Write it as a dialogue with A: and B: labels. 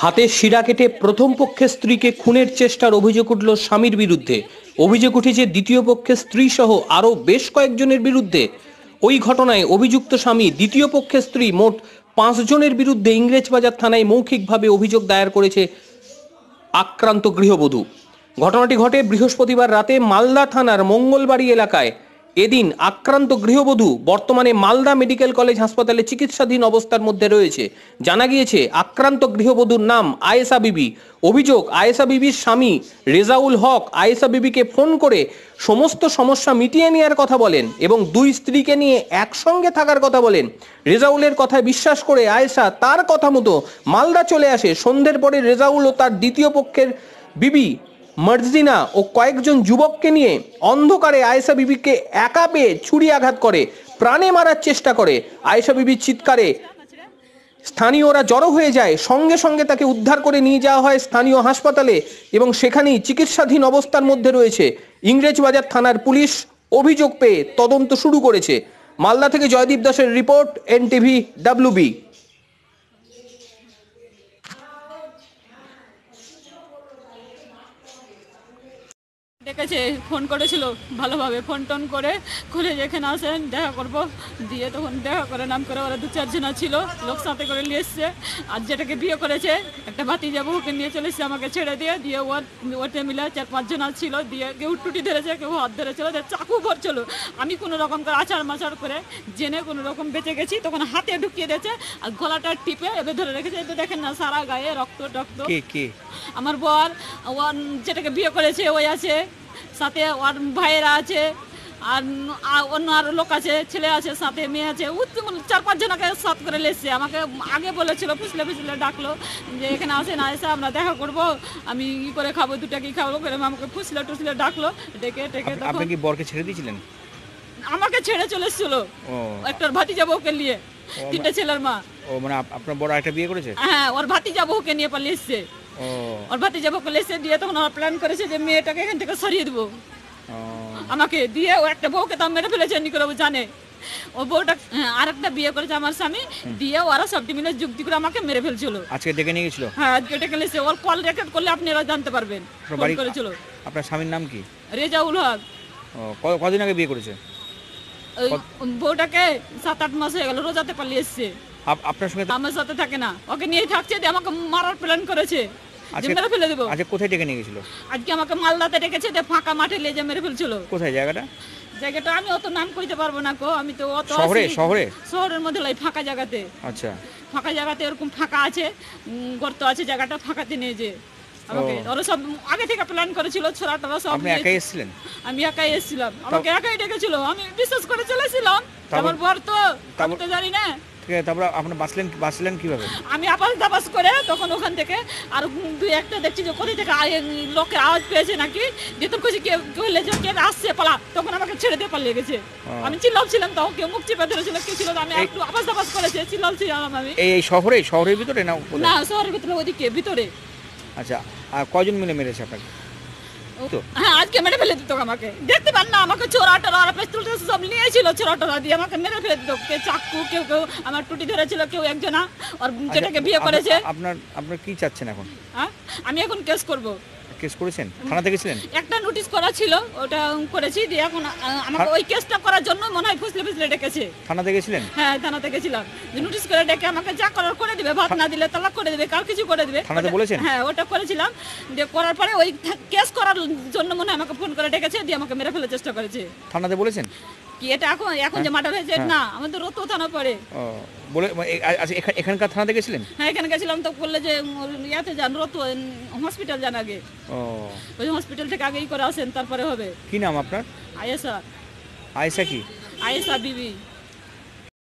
A: হাতে শিরা কেটে প্রথম পক্ষের স্ত্রীকে খুনের চেষ্টার অভিযোগ উঠল স্বামীর বিরুদ্ধে অভিযোগ উঠেছে দ্বিতীয় পক্ষের স্ত্রী সহ আরও বেশ কয়েকজনের বিরুদ্ধে ওই ঘটনায় অভিযুক্ত স্বামী দ্বিতীয় পক্ষের স্ত্রী মোট পাঁচজনের বিরুদ্ধে ইংরেজবাজার থানায় মৌখিকভাবে অভিযোগ দায়ের করেছে আক্রান্ত গৃহবধূ ঘটনাটি ঘটে বৃহস্পতিবার রাতে মালদা থানার মঙ্গলবাড়ি এলাকায় এদিন আক্রান্ত গৃহবধূ বর্তমানে মালদা মেডিকেল কলেজ হাসপাতালে চিকিৎসাধীন অবস্থার মধ্যে রয়েছে জানা গিয়েছে আক্রান্ত গৃহবধূর নাম আয়েসা বিবি অভিযোগ আয়েসা বিবির স্বামী রেজাউল হক আয়েসা বিবিকে ফোন করে সমস্ত সমস্যা মিটিয়ে নেওয়ার কথা বলেন এবং দুই স্ত্রীকে নিয়ে একসঙ্গে থাকার কথা বলেন রেজাউলের কথায় বিশ্বাস করে আয়েশা তার কথা মতো মালদা চলে আসে সন্ধ্যের পরে রেজাউল ও তার দ্বিতীয় পক্ষের বিবি মার্জিনা ও কয়েকজন যুবককে নিয়ে অন্ধকারে আয়েশা বিবিকে একা পেয়ে ছুরি আঘাত করে প্রাণে মারার চেষ্টা করে আয়েশা বিবির চিৎকারে স্থানীয়রা জড়ো হয়ে যায় সঙ্গে সঙ্গে তাকে উদ্ধার করে নিয়ে যাওয়া হয় স্থানীয় হাসপাতালে এবং সেখানেই চিকিৎসাধীন অবস্থার মধ্যে রয়েছে ইংরেজবাজার থানার পুলিশ অভিযোগ পেয়ে তদন্ত শুরু করেছে মালদা থেকে জয়দীপ দাসের রিপোর্ট এনটিভি ডাব্লিউবি
B: ডেকেছে ফোন করেছিল ভালোভাবে ফোন টোন করে খুলে যেখানে আসেন দেখা করব দিয়ে তখন দেখা করে নাম করে ওরা দু চারজনা ছিল লোক সাথে করে নিয়ে এসছে আর যেটাকে বিয়ে করেছে একটা ভাতি যাবো ওকে নিয়ে চলে এসছে আমাকে ছেড়ে দিয়ে দিয়ে ওর ওটে মিলে চার পাঁচজনা ছিল দিয়ে কেউ টুটি ধরেছে কেউ হাত ধরেছিল চাকু করছিল আমি কোনো রকম করে আচার মাচার করে জেনে কোনো রকম বেঁচে গেছি তখন হাতে ঢুকিয়ে দিয়েছে আর গলাটা টিপে এবার ধরে রেখেছে এবার দেখেন না সারা গায়ে রক্ত টক্ত আমার বর ওর যেটাকে বিয়ে করেছে ওই আছে সাথে ওর ভাইয়েরা আছে আর অন্য আর লোক আছে ছেলে আছে সাথে মেয়ে আছে চার পাঁচ জনাকে সাথ করে লেসছে আমাকে আগে বলেছিল ফুসলে ফুসলে ডাকলো যে এখানে আসে না এসে আমরা দেখা করব আমি কি করে খাবো দুটা কি খাবো করে আমাকে ফুসলে টুসলে ডাকলো ডেকে ডেকে আপনি কি
A: বরকে ছেড়ে দিয়েছিলেন
B: আমাকে ছেড়ে চলে এসেছিল একটা ভাতি যাবো ওকে নিয়ে তিনটা ছেলের মা
A: ও মানে আপনার বড় একটা বিয়ে করেছে
B: হ্যাঁ ওর ভাতি যাবো ওকে নিয়ে পালিয়ে এসছে ভাতিজা দিয়ে তখন প্ল্যান করেছে যে মেয়েটাকে এখান থেকে সরিয়ে দেবো আমাকে দিয়ে ও একটা বউকে তো মেরে ফেলেছে জানে ও বউটা হ্যাঁ, আর একটা বিয়ে করেছে আমার স্বামী দিয়ে সবটি মিলে যুক্তি করে আমাকে মেরে ফেলছিল
A: আজকে ডেকে নিয়ে গেছিল
B: হ্যাঁ আজকে ডেকে নিয়েছে ওর কল রেকর্ড করলে জানতে পারবেন করেছিল
A: আপনার স্বামীর নাম কি
B: রেজাউল হক
A: কদিন আগে বিয়ে করেছে
B: বউটাকে সাত আট মাস হয়ে গেল রোজাতে পালিয়ে এসছে আপনার সঙ্গে আমার সাথে থাকে না ওকে নিয়ে থাকছে আমাকে মারার প্ল্যান করেছে ফাঁকা আমি আচ্ছা। আছে গর্ত আছে জায়গাটা ফাঁকাতে আমাকে ওরা সব আগে থেকে প্ল্যান করেছিল সব একাই এসেছিলাম আমাকে একাই ডেকেছিল আমি বিশ্বাস করে চলেছিলাম আমার বর তো জানি না
A: তারপর আপনি বাঁচলেন বাঁচলেন কীভাবে
B: আমি আপাস দাপাস করে তখন ওখান থেকে আর দুই একটা দেখছি যে কোথায় থেকে লোকে আওয়াজ পেয়েছে নাকি যে তোর কাছে কেউ বললে কে আসছে পালা তখন আমাকে ছেড়ে দিয়ে পালিয়ে গেছে আমি ছিলাম তখন কেউ মুখ চেপে ধরেছিল কি ছিল আমি একটু আপাস দাপাস করেছে চিল্লাচ্ছিলাম আমি
A: এই শহরে শহরের ভিতরে না না
B: শহরের ভিতরে ওদিকে ভিতরে
A: আচ্ছা আর কজন মিলে মেরেছে আপনাকে
B: হ্যাঁ আজকে মেরে ফেলে দিত আমাকে দেখতে পান না আমাকে চোরা টোরা পেস্তুল সব নিয়েছিল চোরা টোরা দিয়ে আমাকে মেরে ফেলে দিত কে চাকু কেউ কেউ আমার টুটি ধরেছিল কেউ একজনা আর আচ্ছা, যেটাকে বিয়ে আচ্ছা, করেছে
A: আপনার আপনার কি চাচ্ছেন এখন
B: হ্যাঁ, আমি এখন কেস করবো
A: কেস করেছেন থানা
B: একটা নোটিশ করা ছিল ওটা করেছি দিয়ে এখন আমাকে ওই কেসটা করার জন্য মনে হয় ফুসলে ফুসলে ডেকেছে হ্যাঁ নোটিশ করে ডেকে আমাকে যা করার করে দিবে ভাত না দিলে তালাক করে দিবে কার কিছু করে দেবে
A: থানাতে বলেছেন হ্যাঁ
B: ওটা করেছিলাম দিয়ে করার পরে ওই কেস করার জন্য মনে হয় আমাকে ফোন করে ডেকেছে দিয়ে আমাকে মেরে ফেলার চেষ্টা করেছে থানাতে বলেছেন কি এটা এখন এখন যে মার্ডার হ্যাঁ। হয়েছে হ্যাঁ। না আমাদের রত্ন থানা পড়ে
A: ও বলে আচ্ছা এখানকার থানাতে গেছিলেন
B: হ্যাঁ এখানে গেছিলাম তো বললে যে ইয়াতে যান রত হসপিটাল যান আগে ওই হসপিটাল থেকে আগেই করে আসেন তারপরে হবে কি নাম আপনার আয়েসা আয়েসা কি আয়েসা বিবি